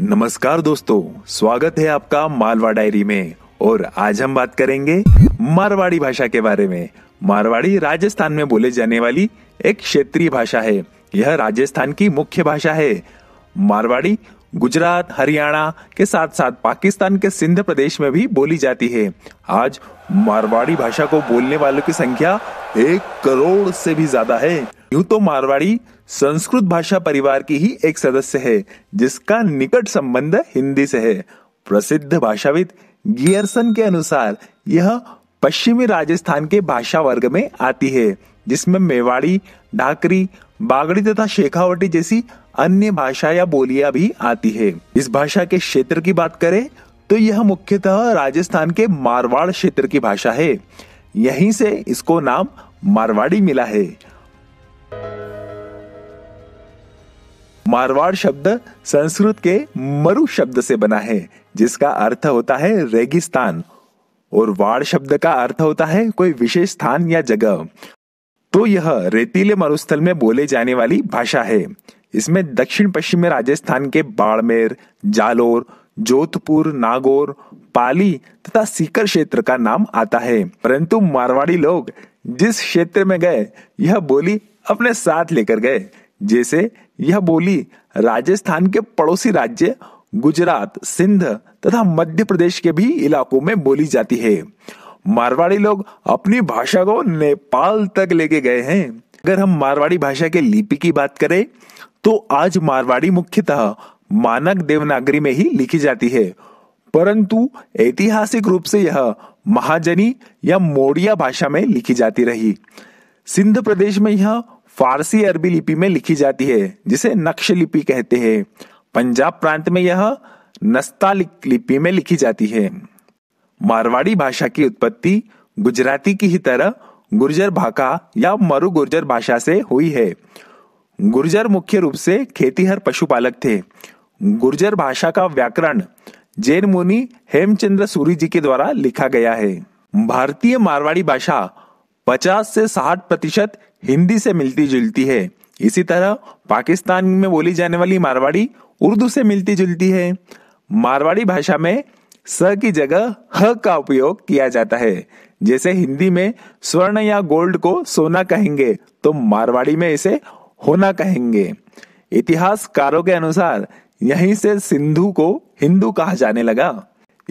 नमस्कार दोस्तों स्वागत है आपका मालवा डायरी में और आज हम बात करेंगे मारवाड़ी भाषा के बारे में मारवाड़ी राजस्थान में बोले जाने वाली एक क्षेत्रीय भाषा है यह राजस्थान की मुख्य भाषा है मारवाड़ी गुजरात हरियाणा के साथ साथ पाकिस्तान के सिंध प्रदेश में भी बोली जाती है आज मारवाड़ी भाषा को बोलने वालों की संख्या एक करोड़ से भी ज्यादा है यूं तो मारवाड़ी संस्कृत भाषा परिवार की ही एक सदस्य है जिसका निकट संबंध हिंदी से है प्रसिद्ध भाषाविद गियरसन के अनुसार यह पश्चिमी राजस्थान के भाषा वर्ग में आती है जिसमें मेवाड़ी ढाकरी बागड़ी तथा शेखावटी जैसी अन्य भाषा या बोलियां भी आती है इस भाषा के क्षेत्र की बात करें तो यह मुख्यतः राजस्थान के मारवाड़ क्षेत्र की भाषा है यहीं से इसको नाम मारवाड़ी मिला है मारवाड़ शब्द संस्कृत के मरु शब्द से बना है जिसका अर्थ होता है रेगिस्तान और वाड़ शब्द का अर्थ होता है कोई विशेष स्थान या जगह तो यह रेतीले मरुस्थल में बोले जाने वाली भाषा है इसमें दक्षिण पश्चिम में राजस्थान के बाड़मेर जालोर जोधपुर नागौर पाली तथा सीकर क्षेत्र का नाम आता है परंतु मारवाड़ी लोग जिस क्षेत्र में गए यह बोली अपने साथ लेकर गए जैसे यह बोली राजस्थान के पड़ोसी राज्य गुजरात सिंध तथा मध्य प्रदेश के भी इलाकों में बोली जाती है मारवाड़ी लोग अपनी भाषा को नेपाल तक लेके गए हैं अगर हम मारवाड़ी भाषा के लिपि की बात करें तो आज मारवाड़ी मुख्यतः मानक देवनागरी में ही लिखी जाती है परंतु ऐतिहासिक रूप से यह महाजनी या मोड़िया भाषा में लिखी जाती रही सिंध प्रदेश में यह फारसी अरबी लिपि में लिखी जाती है जिसे नक्श लिपि कहते हैं पंजाब प्रांत में यह नस्ता लिपि में लिखी जाती है मारवाड़ी भाषा की उत्पत्ति गुजराती की ही तरह गुर्जर भाका या मरु गुर्जर भाषा से हुई है गुर्जर मुख्य रूप से खेतीहर पशुपालक थे गुर्जर भाषा का व्याकरण जैन मुनि हेमचंद्र सूरी जी के द्वारा लिखा गया है भारतीय मारवाड़ी भाषा 50 से 60 प्रतिशत हिंदी से मिलती जुलती है इसी तरह पाकिस्तान में बोली जाने वाली मारवाड़ी उर्दू से मिलती जुलती है मारवाड़ी भाषा में स की जगह ह का उपयोग किया जाता है जैसे हिंदी में स्वर्ण या गोल्ड को सोना कहेंगे तो मारवाड़ी में इसे होना कहेंगे इतिहासकारों के अनुसार यहीं से सिंधु को हिंदू कहा जाने लगा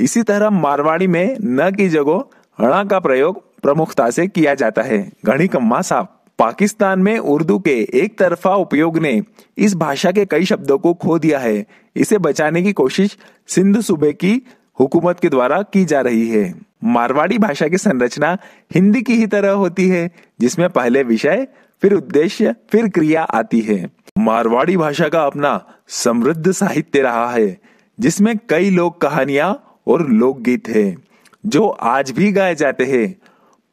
इसी तरह मारवाड़ी में न की जगह हणा का प्रयोग प्रमुखता से किया जाता है घड़ी कम्मा साहब पाकिस्तान में उर्दू के एक तरफा उपयोग ने इस भाषा के कई शब्दों को खो दिया है इसे बचाने की कोशिश सिंधु सूबे की हुकूमत के द्वारा की जा रही है मारवाड़ी भाषा की संरचना हिंदी की ही तरह होती है जिसमें पहले विषय फिर उद्देश्य फिर क्रिया आती है मारवाड़ी भाषा का अपना समृद्ध साहित्य रहा है जिसमें कई लोक कहानियां और लोकगीत है जो आज भी गाए जाते हैं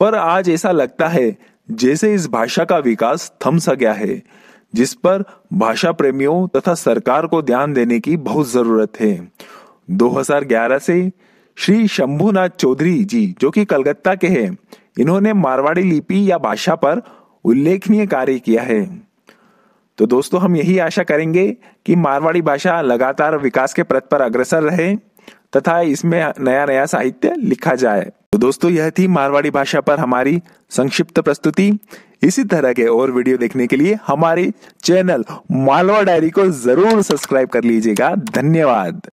पर आज ऐसा लगता है जैसे इस भाषा का विकास थम सा गया है जिस पर भाषा प्रेमियों तथा सरकार को ध्यान देने की बहुत जरूरत है 2011 से श्री शंभुनाथ चौधरी जी जो कि कलकत्ता के हैं इन्होंने मारवाड़ी लिपि या भाषा पर उल्लेखनीय कार्य किया है तो दोस्तों हम यही आशा करेंगे कि मारवाड़ी भाषा लगातार विकास के प्रत पर अग्रसर रहे तथा इसमें नया नया साहित्य लिखा जाए तो दोस्तों यह थी मारवाड़ी भाषा पर हमारी संक्षिप्त प्रस्तुति इसी तरह के और वीडियो देखने के लिए हमारे चैनल मालवा डायरी को जरूर सब्सक्राइब कर लीजिएगा धन्यवाद